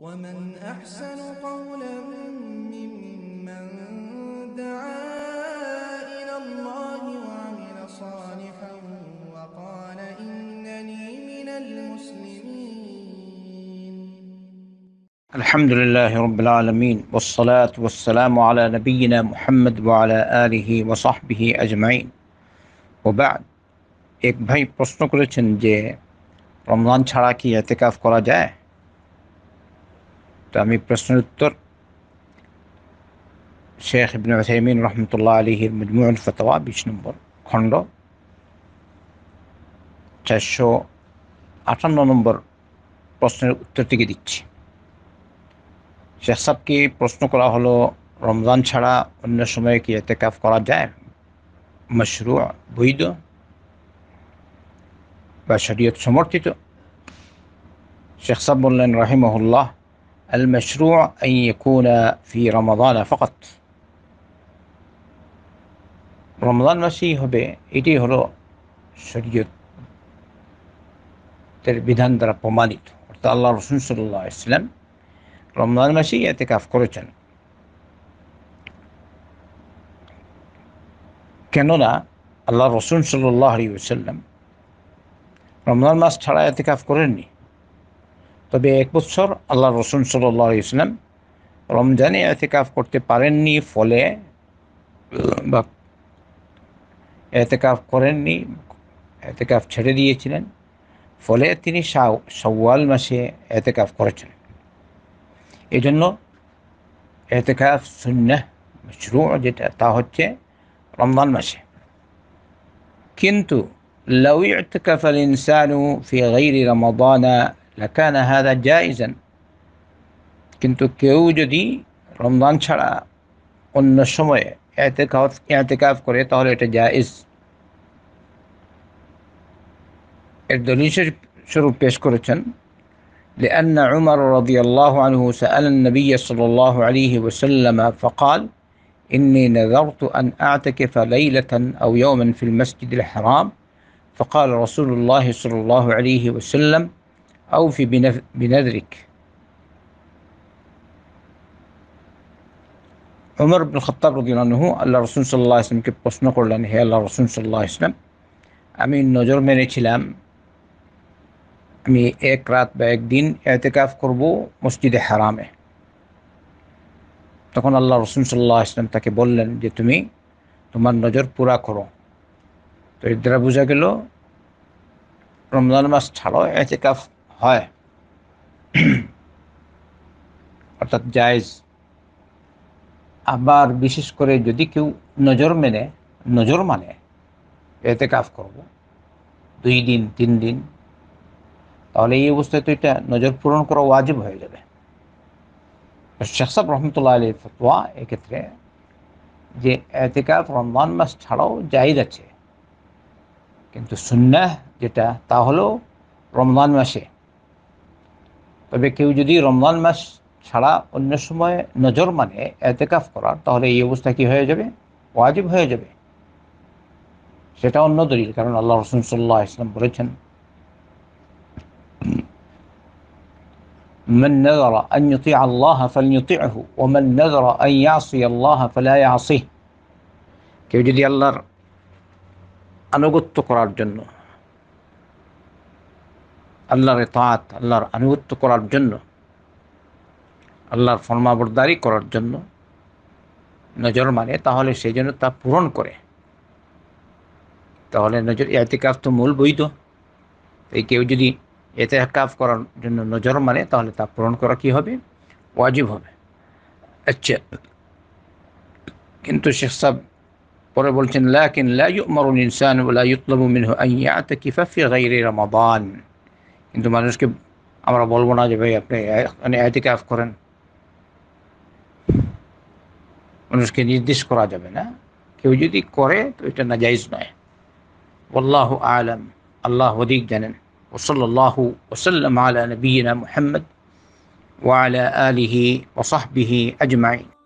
ومن أحسن قولا ممن دعا إلى الله وعمل صالحا وقال إنني من المسلمين الحمد لله رب العالمين والصلاة والسلام على نبينا محمد وعلى آله وصحبه أجمعين وبعد এক ভাই প্রশ্ন করেছেন جے رمضان چھڑا کی এতেকাফ کرا جائے তো আমি প্রশ্নের উত্তর শেখ ইবিন ওসাইমিন রহমতুল্লাহ আলহির মজমুল ফতোয়া বিশ নম্বর খণ্ড চারশো আটান্ন নম্বর প্রশ্নের উত্তরটিকে দিচ্ছি শেখ সাহকে প্রশ্ন করা হলো রমজান ছাড়া অন্য সময়ে কি এতে কাপ করা যায় মশরু বৈধ বা শরীয়ত সমর্থিত শেখ সাহ বললেন রহিমহুল্লাহ المشروع أن يكون في رمضان فقط رمضان مسيح هو بي إدي هو شريو تربيدان در بمانيت ورطا الله رسول صلى الله عليه وسلم رمضان ماشي يعتكاف كورجن كنونا الله رسول صلى الله عليه وسلم رمضان ماس ترى يعتكاف তবে এক বছর আল্লাহ রসুন সাল্লাহ ইসলাম রমজানে এতেকাফ করতে পারেননি ফলে বা এতেকাফ করেননি এতেকাফ ছেড়ে দিয়েছিলেন ফলে তিনি সওয়াল মাসে এতেকাফ করেছেন এই জন্য এতেকাফ শূন্য শুরু যেটা তা হচ্ছে রমজান মাসে কিন্তু لو اعتكف الإنسان في غير رمضان لكان هذا جائزا كنت কেউ رمضان রমজান ছাড়া অন্য اعتكاف اعتكاف এতেকাফ করে جائز الدليل জায়েজ এর দলিল لأن عمر رضي الله عنه سأل النبي صلى الله عليه وسلم فقال إني نذرت أن أعتكف ليلة أو يوما في المسجد الحرام فقال رسول الله صلى الله عليه وسلم أوف بنذرك উমর আব্দুল খত্তাব রদিলানহু আল্লাহ রসুল সাল্লাহ ইসলামকে প্রশ্ন করলেন হে আল্লাহ রসুল সাল্লাহ ইসলাম আমি নজর মেরেছিলাম আমি এক রাত বা একদিন এতেকাফ করব মসজিদে হারামে তখন আল্লাহ রসুল সাল্লাহ ইসলাম তাকে বললেন যে তুমি তোমার নজর পুরা করো তো এর দ্বারা বোঝা গেল রমজান মাস ছাড়ো এতেকাফ হয় অর্থাৎ জায়জ আবার বিশেষ করে যদি কেউ নজর মেনে নজর মানে এতে কাজ করব দুই দিন তিন দিন তাহলে এই অবস্থায় তো এটা নজর পূরণ করা ওয়াজিব হয়ে যাবে শেখ সাহেব রহমতুল্লাহ আলী ফতোয়া এক্ষেত্রে যে এতেকাফ রমজান মাস ছাড়াও জাহিদ আছে কিন্তু সুন্না যেটা তা হলেও রমজান মাসে তবে কেউ যদি রমজান মাস ছাড়া অন্য সময় নজর মানে এতেকাফ করার তাহলে এই অবস্থা কি হয়ে যাবে ওয়াজিব হয়ে যাবে সেটা অন্য দলিল কারণ আল্লাহ রসুন সাল্লাহ ইসলাম বলেছেন من نذر أن يطيع الله فليطعه ومن نذر أن يعصي الله فلا يعصيه কেউ যদি আল্লাহর আনুগত্য করার জন্য আল্লাহর তাঁত আল্লাহর আনুগত্য করার জন্য আল্লাহর ফর্মাবরদারি করার জন্য নজর মানে তাহলে সেই জন্য তা পূরণ করে তাহলে নজর এতেকাফ তো মূল বৈধ তাই কেউ যদি এতেকাফ করার জন্য নজর মানে তাহলে তা পূরণ করা কি হবে ওয়াজিব হবে আচ্ছা কিন্তু শেখ সাহ পরে বলছেন লাকিন লা ইউমারুল ইনসান ওয়া লা ইউতলাবু মিনহু আন ইয়াতাকিফা ফি গায়রি রমাদান কিন্তু মানুষকে আমরা বলবো না যে ভাই আপনি মানে এতিকাফ করেন মানুষকে নির্দেশ করা যাবে না কেউ যদি করে তো এটা নাজাইজ নয় والله أعلم الله وديك جنن وصلى الله وسلم على نبينا محمد وعلى آله وصحبه أجمعين